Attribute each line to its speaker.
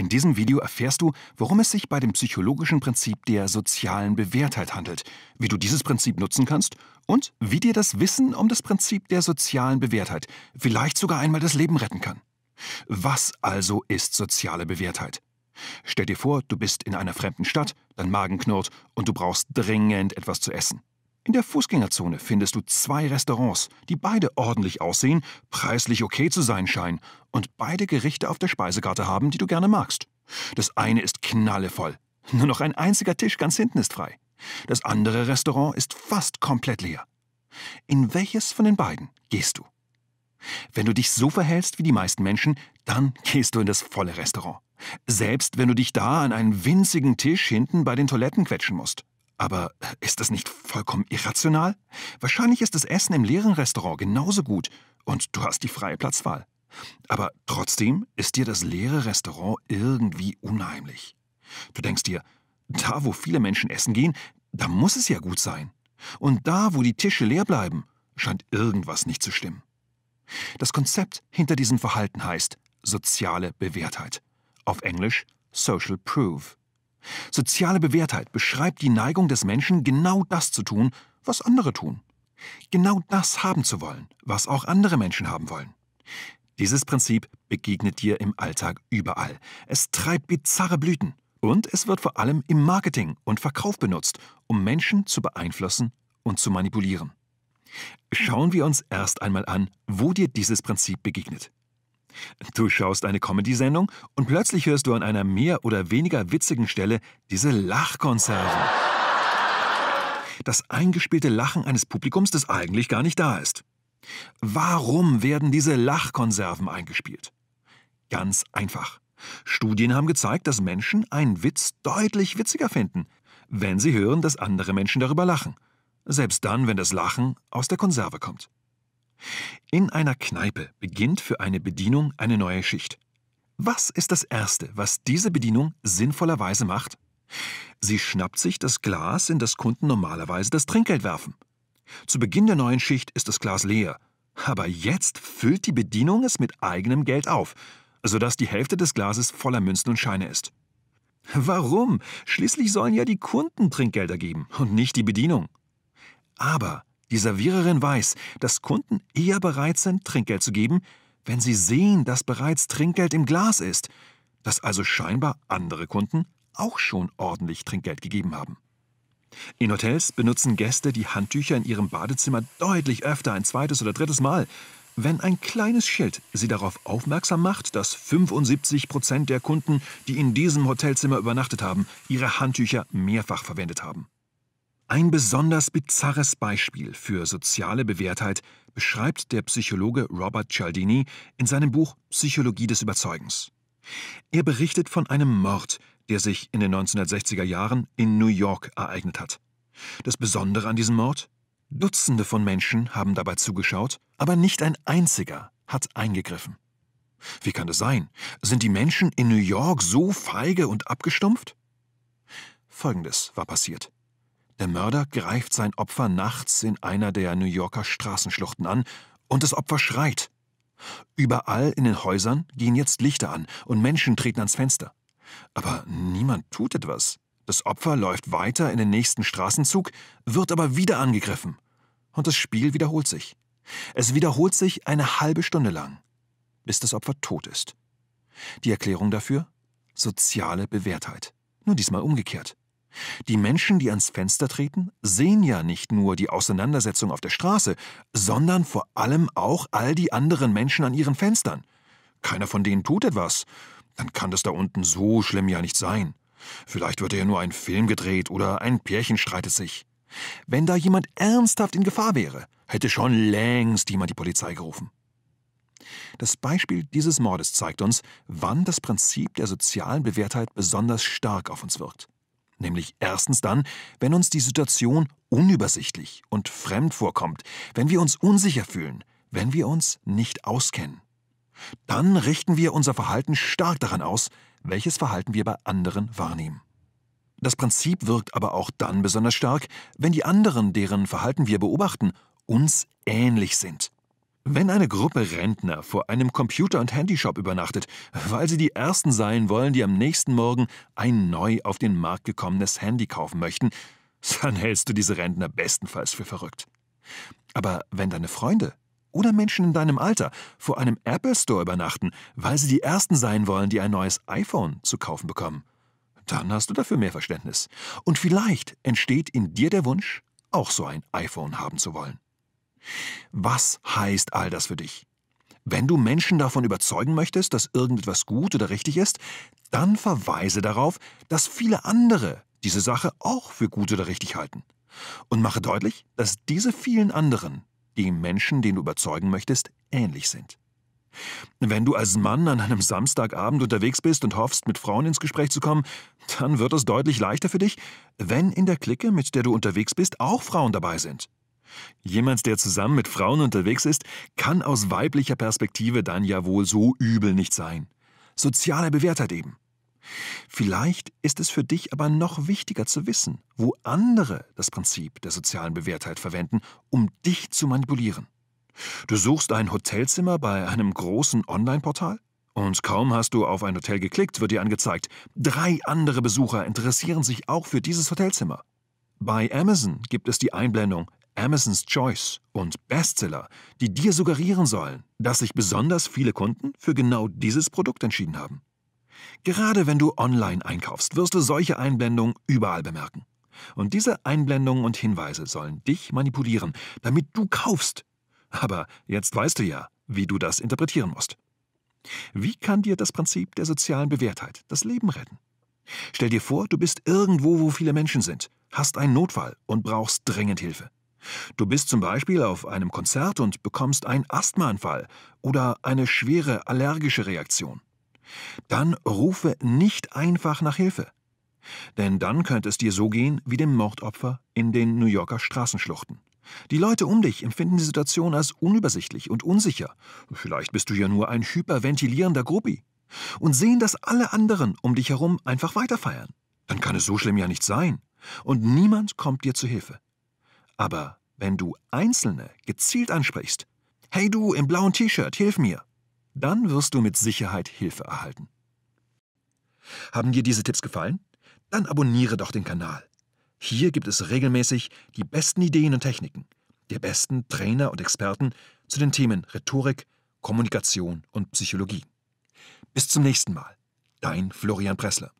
Speaker 1: In diesem Video erfährst du, worum es sich bei dem psychologischen Prinzip der sozialen Bewährtheit handelt, wie du dieses Prinzip nutzen kannst und wie dir das Wissen um das Prinzip der sozialen Bewährtheit vielleicht sogar einmal das Leben retten kann. Was also ist soziale Bewährtheit? Stell dir vor, du bist in einer fremden Stadt, dein Magen knurrt und du brauchst dringend etwas zu essen. In der Fußgängerzone findest du zwei Restaurants, die beide ordentlich aussehen, preislich okay zu sein scheinen und beide Gerichte auf der Speisekarte haben, die du gerne magst. Das eine ist knallevoll. Nur noch ein einziger Tisch ganz hinten ist frei. Das andere Restaurant ist fast komplett leer. In welches von den beiden gehst du? Wenn du dich so verhältst wie die meisten Menschen, dann gehst du in das volle Restaurant. Selbst wenn du dich da an einen winzigen Tisch hinten bei den Toiletten quetschen musst. Aber äh, ist das nicht vollkommen irrational? Wahrscheinlich ist das Essen im leeren Restaurant genauso gut und du hast die freie Platzwahl. Aber trotzdem ist dir das leere Restaurant irgendwie unheimlich. Du denkst dir, da wo viele Menschen essen gehen, da muss es ja gut sein. Und da wo die Tische leer bleiben, scheint irgendwas nicht zu stimmen. Das Konzept hinter diesem Verhalten heißt soziale Bewährtheit. Auf Englisch Social Proof. Soziale Bewährtheit beschreibt die Neigung des Menschen, genau das zu tun, was andere tun. Genau das haben zu wollen, was auch andere Menschen haben wollen. Dieses Prinzip begegnet dir im Alltag überall. Es treibt bizarre Blüten. Und es wird vor allem im Marketing und Verkauf benutzt, um Menschen zu beeinflussen und zu manipulieren. Schauen wir uns erst einmal an, wo dir dieses Prinzip begegnet. Du schaust eine Comedy-Sendung und plötzlich hörst du an einer mehr oder weniger witzigen Stelle diese Lachkonserven. Das eingespielte Lachen eines Publikums, das eigentlich gar nicht da ist. Warum werden diese Lachkonserven eingespielt? Ganz einfach. Studien haben gezeigt, dass Menschen einen Witz deutlich witziger finden, wenn sie hören, dass andere Menschen darüber lachen. Selbst dann, wenn das Lachen aus der Konserve kommt. In einer Kneipe beginnt für eine Bedienung eine neue Schicht. Was ist das Erste, was diese Bedienung sinnvollerweise macht? Sie schnappt sich das Glas, in das Kunden normalerweise das Trinkgeld werfen. Zu Beginn der neuen Schicht ist das Glas leer, aber jetzt füllt die Bedienung es mit eigenem Geld auf, sodass die Hälfte des Glases voller Münzen und Scheine ist. Warum? Schließlich sollen ja die Kunden Trinkgelder geben und nicht die Bedienung. Aber die Serviererin weiß, dass Kunden eher bereit sind, Trinkgeld zu geben, wenn sie sehen, dass bereits Trinkgeld im Glas ist, dass also scheinbar andere Kunden auch schon ordentlich Trinkgeld gegeben haben. In Hotels benutzen Gäste die Handtücher in ihrem Badezimmer deutlich öfter ein zweites oder drittes Mal, wenn ein kleines Schild sie darauf aufmerksam macht, dass 75 Prozent der Kunden, die in diesem Hotelzimmer übernachtet haben, ihre Handtücher mehrfach verwendet haben. Ein besonders bizarres Beispiel für soziale Bewährtheit beschreibt der Psychologe Robert Cialdini in seinem Buch Psychologie des Überzeugens. Er berichtet von einem Mord, der sich in den 1960er Jahren in New York ereignet hat. Das Besondere an diesem Mord? Dutzende von Menschen haben dabei zugeschaut, aber nicht ein einziger hat eingegriffen. Wie kann das sein? Sind die Menschen in New York so feige und abgestumpft? Folgendes war passiert. Der Mörder greift sein Opfer nachts in einer der New Yorker Straßenschluchten an und das Opfer schreit. Überall in den Häusern gehen jetzt Lichter an und Menschen treten ans Fenster. Aber niemand tut etwas. Das Opfer läuft weiter in den nächsten Straßenzug, wird aber wieder angegriffen. Und das Spiel wiederholt sich. Es wiederholt sich eine halbe Stunde lang, bis das Opfer tot ist. Die Erklärung dafür? Soziale Bewährtheit. Nur diesmal umgekehrt. Die Menschen, die ans Fenster treten, sehen ja nicht nur die Auseinandersetzung auf der Straße, sondern vor allem auch all die anderen Menschen an ihren Fenstern. Keiner von denen tut etwas. Dann kann das da unten so schlimm ja nicht sein. Vielleicht wird ja nur ein Film gedreht oder ein Pärchen streitet sich. Wenn da jemand ernsthaft in Gefahr wäre, hätte schon längst jemand die Polizei gerufen. Das Beispiel dieses Mordes zeigt uns, wann das Prinzip der sozialen Bewährtheit besonders stark auf uns wirkt. Nämlich erstens dann, wenn uns die Situation unübersichtlich und fremd vorkommt, wenn wir uns unsicher fühlen, wenn wir uns nicht auskennen. Dann richten wir unser Verhalten stark daran aus, welches Verhalten wir bei anderen wahrnehmen. Das Prinzip wirkt aber auch dann besonders stark, wenn die anderen, deren Verhalten wir beobachten, uns ähnlich sind. Wenn eine Gruppe Rentner vor einem Computer- und Handyshop übernachtet, weil sie die Ersten sein wollen, die am nächsten Morgen ein neu auf den Markt gekommenes Handy kaufen möchten, dann hältst du diese Rentner bestenfalls für verrückt. Aber wenn deine Freunde oder Menschen in deinem Alter vor einem Apple Store übernachten, weil sie die Ersten sein wollen, die ein neues iPhone zu kaufen bekommen, dann hast du dafür mehr Verständnis. Und vielleicht entsteht in dir der Wunsch, auch so ein iPhone haben zu wollen. Was heißt all das für dich? Wenn du Menschen davon überzeugen möchtest, dass irgendetwas gut oder richtig ist, dann verweise darauf, dass viele andere diese Sache auch für gut oder richtig halten. Und mache deutlich, dass diese vielen anderen die Menschen, denen du überzeugen möchtest, ähnlich sind. Wenn du als Mann an einem Samstagabend unterwegs bist und hoffst, mit Frauen ins Gespräch zu kommen, dann wird es deutlich leichter für dich, wenn in der Clique, mit der du unterwegs bist, auch Frauen dabei sind. Jemand, der zusammen mit Frauen unterwegs ist, kann aus weiblicher Perspektive dann ja wohl so übel nicht sein. Soziale Bewährtheit eben. Vielleicht ist es für dich aber noch wichtiger zu wissen, wo andere das Prinzip der sozialen Bewährtheit verwenden, um dich zu manipulieren. Du suchst ein Hotelzimmer bei einem großen Online-Portal? Und kaum hast du auf ein Hotel geklickt, wird dir angezeigt, drei andere Besucher interessieren sich auch für dieses Hotelzimmer. Bei Amazon gibt es die Einblendung Amazons Choice und Bestseller, die dir suggerieren sollen, dass sich besonders viele Kunden für genau dieses Produkt entschieden haben. Gerade wenn du online einkaufst, wirst du solche Einblendungen überall bemerken. Und diese Einblendungen und Hinweise sollen dich manipulieren, damit du kaufst. Aber jetzt weißt du ja, wie du das interpretieren musst. Wie kann dir das Prinzip der sozialen Bewährtheit das Leben retten? Stell dir vor, du bist irgendwo, wo viele Menschen sind, hast einen Notfall und brauchst dringend Hilfe. Du bist zum Beispiel auf einem Konzert und bekommst einen Asthmaanfall oder eine schwere allergische Reaktion. Dann rufe nicht einfach nach Hilfe. Denn dann könnte es dir so gehen wie dem Mordopfer in den New Yorker Straßenschluchten. Die Leute um dich empfinden die Situation als unübersichtlich und unsicher. Vielleicht bist du ja nur ein hyperventilierender Gruppi. Und sehen, dass alle anderen um dich herum einfach weiterfeiern. Dann kann es so schlimm ja nicht sein. Und niemand kommt dir zu Hilfe. Aber wenn du Einzelne gezielt ansprichst, hey du im blauen T-Shirt, hilf mir, dann wirst du mit Sicherheit Hilfe erhalten. Haben dir diese Tipps gefallen? Dann abonniere doch den Kanal. Hier gibt es regelmäßig die besten Ideen und Techniken der besten Trainer und Experten zu den Themen Rhetorik, Kommunikation und Psychologie. Bis zum nächsten Mal, dein Florian Pressler.